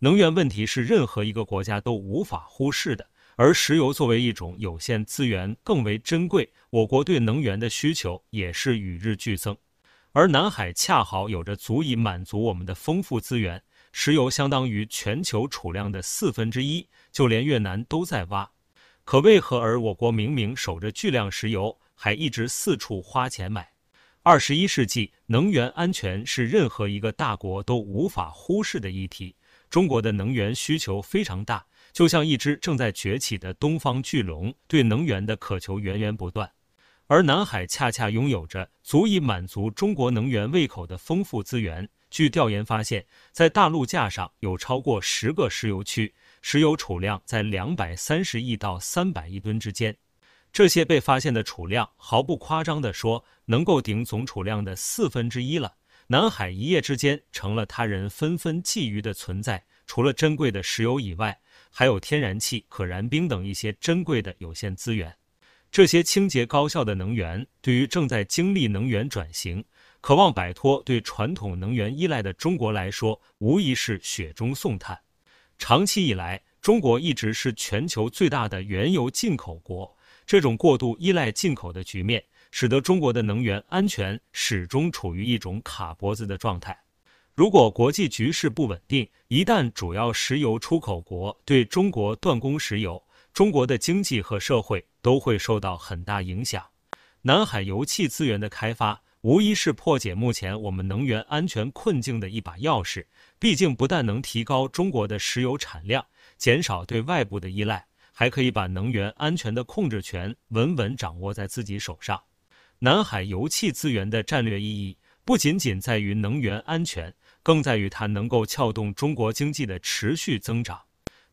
能源问题是任何一个国家都无法忽视的，而石油作为一种有限资源，更为珍贵。我国对能源的需求也是与日俱增，而南海恰好有着足以满足我们的丰富资源。石油相当于全球储量的四分之一，就连越南都在挖。可为何而我国明明守着巨量石油，还一直四处花钱买？二十一世纪，能源安全是任何一个大国都无法忽视的议题。中国的能源需求非常大，就像一只正在崛起的东方巨龙，对能源的渴求源源不断。而南海恰恰拥有着足以满足中国能源胃口的丰富资源。据调研发现，在大陆架上有超过十个石油区，石油储量在两百三十亿到三百亿吨之间。这些被发现的储量，毫不夸张的说，能够顶总储量的四分之一了。南海一夜之间成了他人纷纷觊觎的存在。除了珍贵的石油以外，还有天然气、可燃冰等一些珍贵的有限资源。这些清洁高效的能源，对于正在经历能源转型、渴望摆脱对传统能源依赖的中国来说，无疑是雪中送炭。长期以来，中国一直是全球最大的原油进口国，这种过度依赖进口的局面。使得中国的能源安全始终处于一种卡脖子的状态。如果国际局势不稳定，一旦主要石油出口国对中国断供石油，中国的经济和社会都会受到很大影响。南海油气资源的开发无疑是破解目前我们能源安全困境的一把钥匙。毕竟，不但能提高中国的石油产量，减少对外部的依赖，还可以把能源安全的控制权稳稳掌握在自己手上。南海油气资源的战略意义不仅仅在于能源安全，更在于它能够撬动中国经济的持续增长。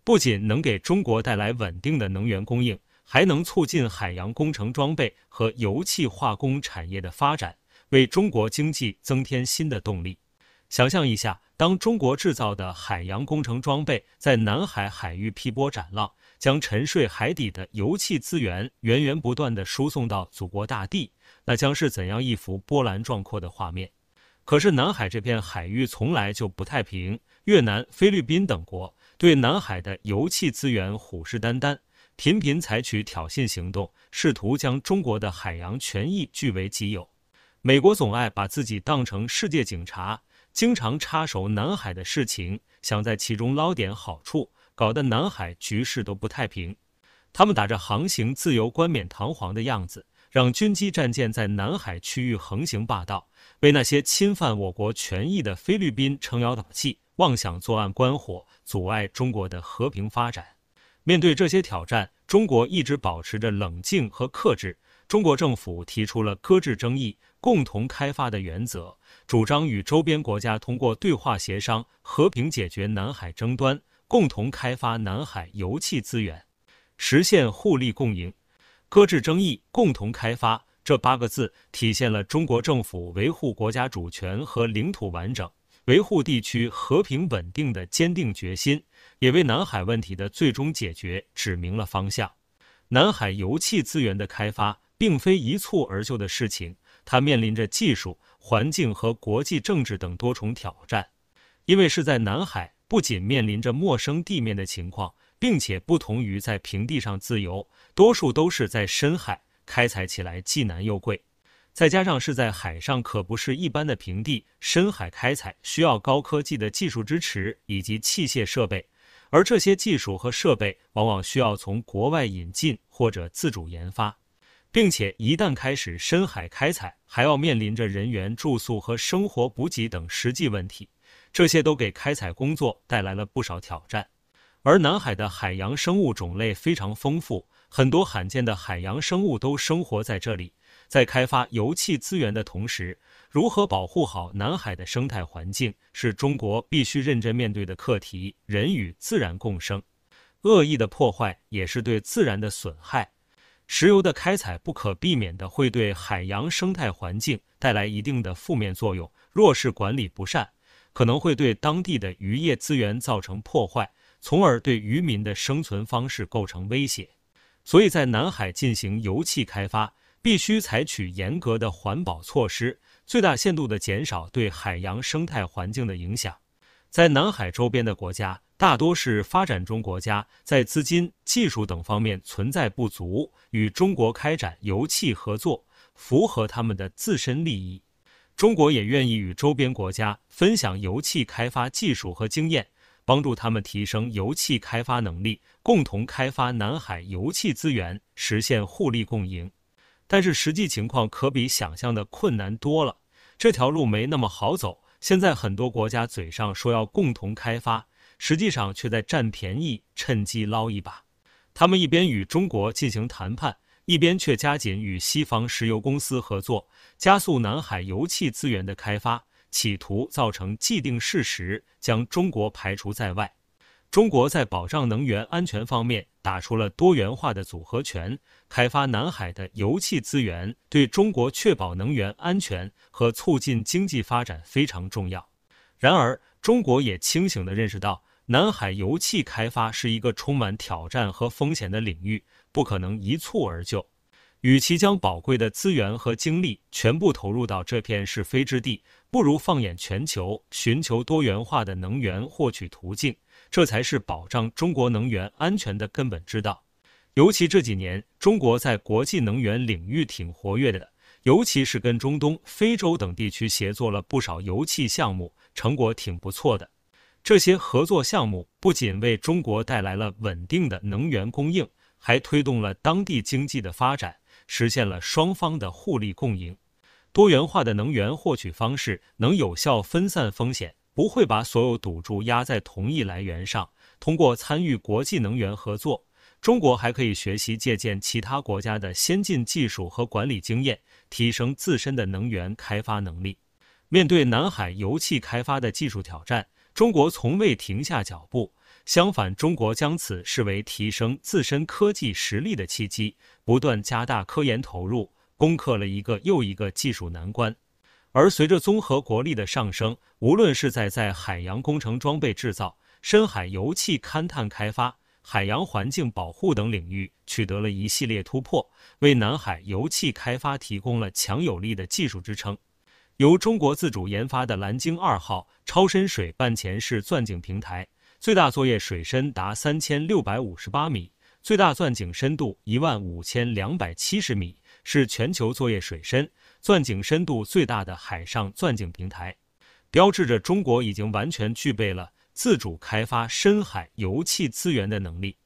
不仅能给中国带来稳定的能源供应，还能促进海洋工程装备和油气化工产业的发展，为中国经济增添新的动力。想象一下，当中国制造的海洋工程装备在南海海域劈波斩浪，将沉睡海底的油气资源源源不断地输送到祖国大地。那将是怎样一幅波澜壮阔的画面？可是南海这片海域从来就不太平，越南、菲律宾等国对南海的油气资源虎视眈眈，频频采取挑衅行动，试图将中国的海洋权益据为己有。美国总爱把自己当成世界警察，经常插手南海的事情，想在其中捞点好处，搞得南海局势都不太平。他们打着航行自由冠冕堂皇的样子。让军机、战舰在南海区域横行霸道，为那些侵犯我国权益的菲律宾撑腰打气，妄想作案观火，阻碍中国的和平发展。面对这些挑战，中国一直保持着冷静和克制。中国政府提出了搁置争议、共同开发的原则，主张与周边国家通过对话协商、和平解决南海争端，共同开发南海油气资源，实现互利共赢。搁置争议，共同开发这八个字，体现了中国政府维护国家主权和领土完整、维护地区和平稳定的坚定决心，也为南海问题的最终解决指明了方向。南海油气资源的开发并非一蹴而就的事情，它面临着技术、环境和国际政治等多重挑战。因为是在南海，不仅面临着陌生地面的情况。并且不同于在平地上自由，多数都是在深海开采起来既难又贵。再加上是在海上，可不是一般的平地。深海开采需要高科技的技术支持以及器械设备，而这些技术和设备往往需要从国外引进或者自主研发。并且一旦开始深海开采，还要面临着人员住宿和生活补给等实际问题，这些都给开采工作带来了不少挑战。而南海的海洋生物种类非常丰富，很多罕见的海洋生物都生活在这里。在开发油气资源的同时，如何保护好南海的生态环境，是中国必须认真面对的课题。人与自然共生，恶意的破坏也是对自然的损害。石油的开采不可避免的会对海洋生态环境带来一定的负面作用，若是管理不善，可能会对当地的渔业资源造成破坏。从而对渔民的生存方式构成威胁，所以在南海进行油气开发必须采取严格的环保措施，最大限度的减少对海洋生态环境的影响。在南海周边的国家大多是发展中国家，在资金、技术等方面存在不足，与中国开展油气合作符合他们的自身利益。中国也愿意与周边国家分享油气开发技术和经验。帮助他们提升油气开发能力，共同开发南海油气资源，实现互利共赢。但是实际情况可比想象的困难多了，这条路没那么好走。现在很多国家嘴上说要共同开发，实际上却在占便宜，趁机捞一把。他们一边与中国进行谈判，一边却加紧与西方石油公司合作，加速南海油气资源的开发。企图造成既定事实，将中国排除在外。中国在保障能源安全方面打出了多元化的组合拳，开发南海的油气资源对中国确保能源安全和促进经济发展非常重要。然而，中国也清醒地认识到，南海油气开发是一个充满挑战和风险的领域，不可能一蹴而就。与其将宝贵的资源和精力全部投入到这片是非之地，不如放眼全球，寻求多元化的能源获取途径，这才是保障中国能源安全的根本之道。尤其这几年，中国在国际能源领域挺活跃的，尤其是跟中东、非洲等地区协作了不少油气项目，成果挺不错的。这些合作项目不仅为中国带来了稳定的能源供应，还推动了当地经济的发展。实现了双方的互利共赢。多元化的能源获取方式能有效分散风险，不会把所有赌注压在同一来源上。通过参与国际能源合作，中国还可以学习借鉴其他国家的先进技术和管理经验，提升自身的能源开发能力。面对南海油气开发的技术挑战，中国从未停下脚步。相反，中国将此视为提升自身科技实力的契机，不断加大科研投入，攻克了一个又一个技术难关。而随着综合国力的上升，无论是在在海洋工程装备制造、深海油气勘探开发、海洋环境保护等领域，取得了一系列突破，为南海油气开发提供了强有力的技术支撑。由中国自主研发的“蓝鲸二号”超深水半潜式钻井平台。最大作业水深达三千六百五十八米，最大钻井深度一万五千两百七十米，是全球作业水深、钻井深度最大的海上钻井平台，标志着中国已经完全具备了自主开发深海油气资源的能力。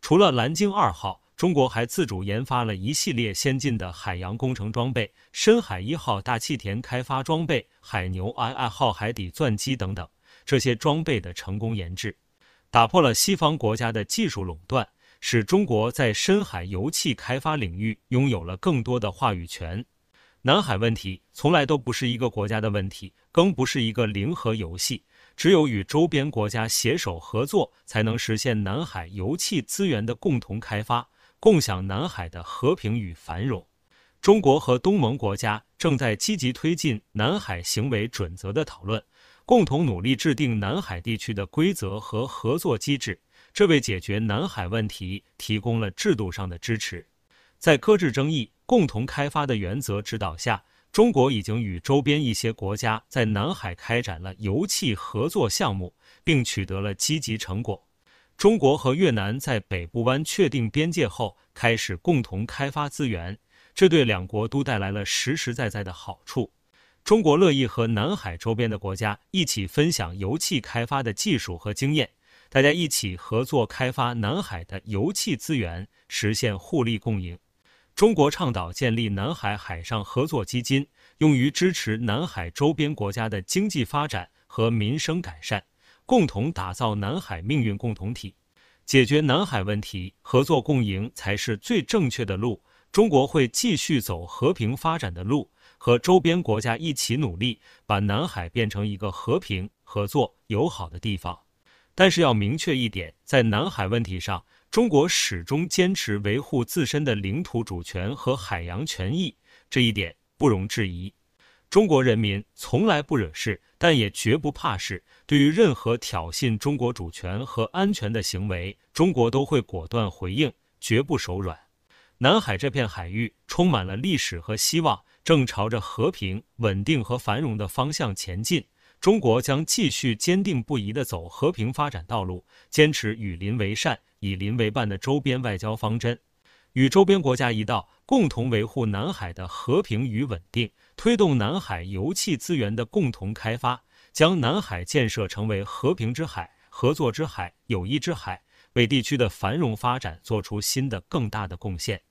除了“蓝鲸二号”，中国还自主研发了一系列先进的海洋工程装备，“深海一号”大气田开发装备、“海牛 II 号”海底钻机等等，这些装备的成功研制。打破了西方国家的技术垄断，使中国在深海油气开发领域拥有了更多的话语权。南海问题从来都不是一个国家的问题，更不是一个零和游戏。只有与周边国家携手合作，才能实现南海油气资源的共同开发，共享南海的和平与繁荣。中国和东盟国家正在积极推进南海行为准则的讨论。共同努力制定南海地区的规则和合作机制，这为解决南海问题提供了制度上的支持。在搁置争议、共同开发的原则指导下，中国已经与周边一些国家在南海开展了油气合作项目，并取得了积极成果。中国和越南在北部湾确定边界后，开始共同开发资源，这对两国都带来了实实在在的好处。中国乐意和南海周边的国家一起分享油气开发的技术和经验，大家一起合作开发南海的油气资源，实现互利共赢。中国倡导建立南海海上合作基金，用于支持南海周边国家的经济发展和民生改善，共同打造南海命运共同体，解决南海问题。合作共赢才是最正确的路。中国会继续走和平发展的路，和周边国家一起努力，把南海变成一个和平、合作、友好的地方。但是要明确一点，在南海问题上，中国始终坚持维护自身的领土主权和海洋权益，这一点不容置疑。中国人民从来不惹事，但也绝不怕事。对于任何挑衅中国主权和安全的行为，中国都会果断回应，绝不手软。南海这片海域充满了历史和希望，正朝着和平、稳定和繁荣的方向前进。中国将继续坚定不移地走和平发展道路，坚持与邻为善、以邻为伴的周边外交方针，与周边国家一道，共同维护南海的和平与稳定，推动南海油气资源的共同开发，将南海建设成为和平之海、合作之海、友谊之海，为地区的繁荣发展做出新的、更大的贡献。